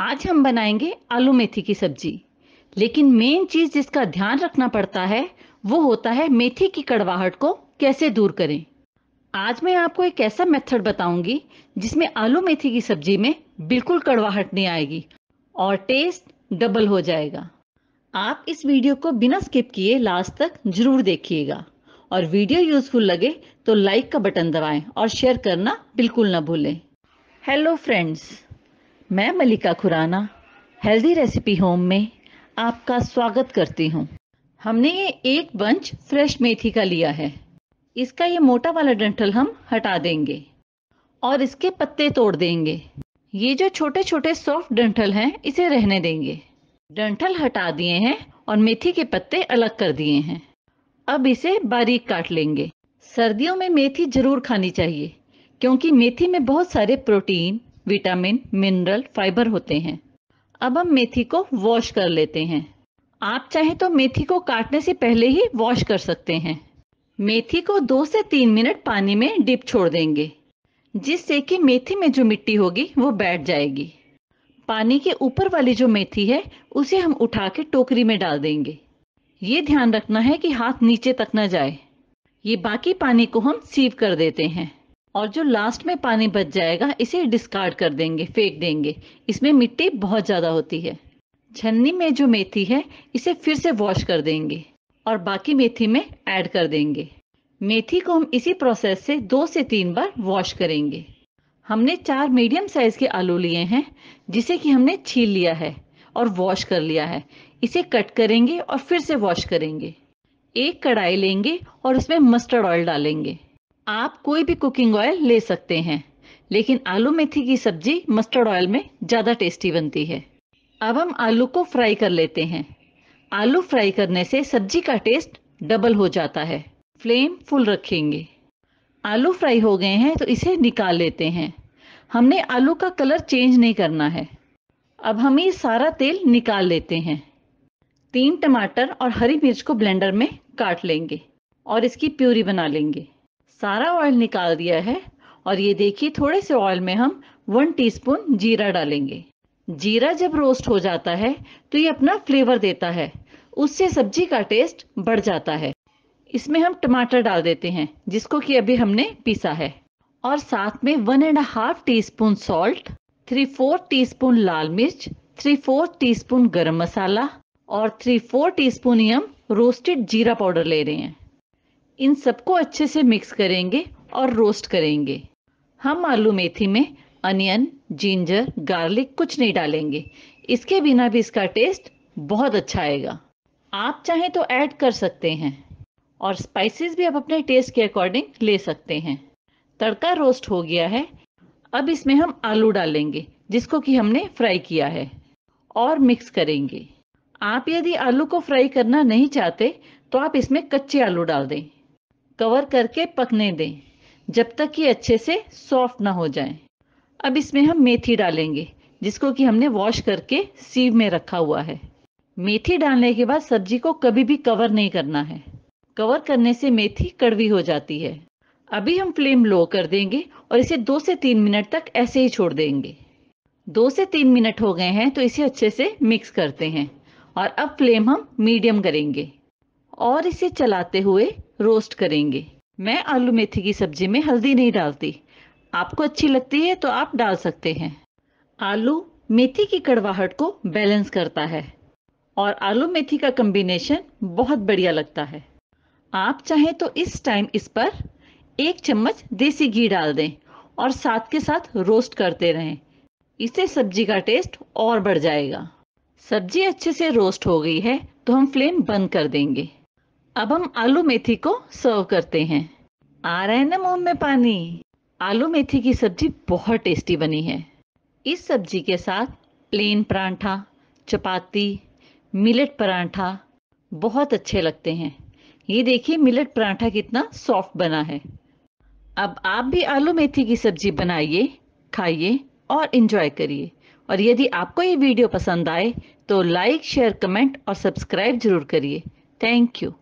आज हम बनाएंगे आलू मेथी की सब्जी लेकिन मेन चीज जिसका ध्यान रखना पड़ता है वो होता है मेथी की कड़वाहट को कैसे दूर करें आज मैं आपको एक ऐसा मेथड बताऊंगी जिसमें आलू मेथी की सब्जी में बिल्कुल कड़वाहट नहीं आएगी और टेस्ट डबल हो जाएगा आप इस वीडियो को बिना स्किप किए लास्ट तक जरूर देखिएगा और वीडियो यूजफुल लगे तो लाइक का बटन दबाएं और शेयर करना बिल्कुल ना भूलें हेलो फ्रेंड्स मैं Malika Khurana healthy recipe home में आपका स्वागत करती हूँ हमने ये एक बंच फ्रेश मेथी का लिया है इसका ये मोटा वाला डंठल हम हटा देंगे और इसके पत्ते तोड़ देंगे ये जो छोटे छोटे सॉफ्ट डंठल हैं इसे रहने देंगे डंठल हटा दिए हैं और मेथी के पत्ते अलग कर दिए हैं अब इसे बारीक काट लेंगे सर्दियों में मेथी जरूर खानी चाहिए क्योंकि मेथी में बहुत सारे प्रोटीन विटामिन मिनरल फाइबर होते हैं अब हम मेथी को वॉश कर लेते हैं आप चाहे तो मेथी को काटने से पहले ही वॉश कर सकते हैं मेथी को दो से तीन मिनट पानी में डिप छोड़ देंगे जिससे कि मेथी में जो मिट्टी होगी वो बैठ जाएगी पानी के ऊपर वाली जो मेथी है उसे हम उठा के टोकरी में डाल देंगे ये ध्यान रखना है कि हाथ नीचे तक न जाए ये बाकी पानी को हम सीव कर देते हैं और जो लास्ट में पानी बच जाएगा इसे डिस्कार्ड कर देंगे फेंक देंगे इसमें मिट्टी बहुत ज़्यादा होती है छन्नी में जो मेथी है इसे फिर से वॉश कर देंगे और बाकी मेथी में ऐड कर देंगे मेथी को हम इसी प्रोसेस से दो से तीन बार वॉश करेंगे हमने चार मीडियम साइज के आलू लिए हैं जिसे कि हमने छील लिया है और वॉश कर लिया है इसे कट करेंगे और फिर से वॉश करेंगे एक कढ़ाई लेंगे और उसमें मस्टर्ड ऑयल डालेंगे आप कोई भी कुकिंग ऑयल ले सकते हैं लेकिन आलू मेथी की सब्जी मस्टर्ड ऑयल में ज़्यादा टेस्टी बनती है अब हम आलू को फ्राई कर लेते हैं आलू फ्राई करने से सब्जी का टेस्ट डबल हो जाता है फ्लेम फुल रखेंगे आलू फ्राई हो गए हैं तो इसे निकाल लेते हैं हमने आलू का कलर चेंज नहीं करना है अब हम ये सारा तेल निकाल लेते हैं तीन टमाटर और हरी मिर्च को ब्लेंडर में काट लेंगे और इसकी प्यूरी बना लेंगे सारा ऑयल निकाल दिया है और ये देखिए थोड़े से ऑयल में हम वन टीस्पून जीरा डालेंगे जीरा जब रोस्ट हो जाता है तो ये अपना फ्लेवर देता है उससे सब्जी का टेस्ट बढ़ जाता है इसमें हम टमाटर डाल देते हैं जिसको कि अभी हमने पीसा है और साथ में one and half teaspoon salt three four teaspoon लाल मिर्च three four teaspoon garam masala और थ्री फोर टी स्पून ही हम रोस्टेड जीरा पाउडर ले रहे हैं इन सबको अच्छे से मिक्स करेंगे और रोस्ट करेंगे हम आलू मेथी में अनियन जिंजर गार्लिक कुछ नहीं डालेंगे इसके बिना भी इसका टेस्ट बहुत अच्छा आएगा आप चाहें तो ऐड कर सकते हैं और स्पाइसेस भी आप अपने टेस्ट के अकॉर्डिंग ले सकते हैं तड़का रोस्ट हो गया है अब इसमें हम आलू डालेंगे जिसको कि हमने फ्राई किया है और मिक्स करेंगे आप यदि आलू को फ्राई करना नहीं चाहते तो आप इसमें कच्चे आलू डाल दें कवर करके पकने दें जब तक ये अच्छे से सॉफ्ट ना हो जाए अब इसमें हम मेथी डालेंगे जिसको कि हमने वॉश करके सीव में रखा हुआ है मेथी डालने के बाद सब्जी को कभी भी कवर नहीं करना है कवर करने से मेथी कड़वी हो जाती है अभी हम फ्लेम लो कर देंगे और इसे दो से तीन मिनट तक ऐसे ही छोड़ देंगे दो से तीन मिनट हो गए हैं तो इसे अच्छे से मिक्स करते हैं और अब फ्लेम हम मीडियम करेंगे और इसे चलाते हुए रोस्ट करेंगे मैं आलू मेथी की सब्जी में हल्दी नहीं डालती आपको अच्छी लगती है तो आप डाल सकते हैं आलू मेथी की कड़वाहट को बैलेंस करता है और आलू मेथी का कम्बिनेशन बहुत बढ़िया लगता है आप चाहें तो इस टाइम इस पर एक चम्मच देसी घी डाल दें और साथ के साथ रोस्ट करते रहें इससे सब्जी का टेस्ट और बढ़ जाएगा सब्जी अच्छे से रोस्ट हो गई है तो हम फ्लेम बंद कर देंगे अब हम आलू मेथी को सर्व करते हैं आ रहा है ना मुंह में पानी आलू मेथी की सब्जी बहुत टेस्टी बनी है इस सब्जी के साथ प्लेन परांठा चपाती मिलेट परांठा बहुत अच्छे लगते हैं ये देखिए मिलेट परांठा कितना सॉफ्ट बना है अब आप भी आलू मेथी की सब्जी बनाइए खाइए और इंजॉय करिए और यदि आपको ये वीडियो पसंद आए तो लाइक शेयर कमेंट और सब्सक्राइब जरूर करिए थैंक यू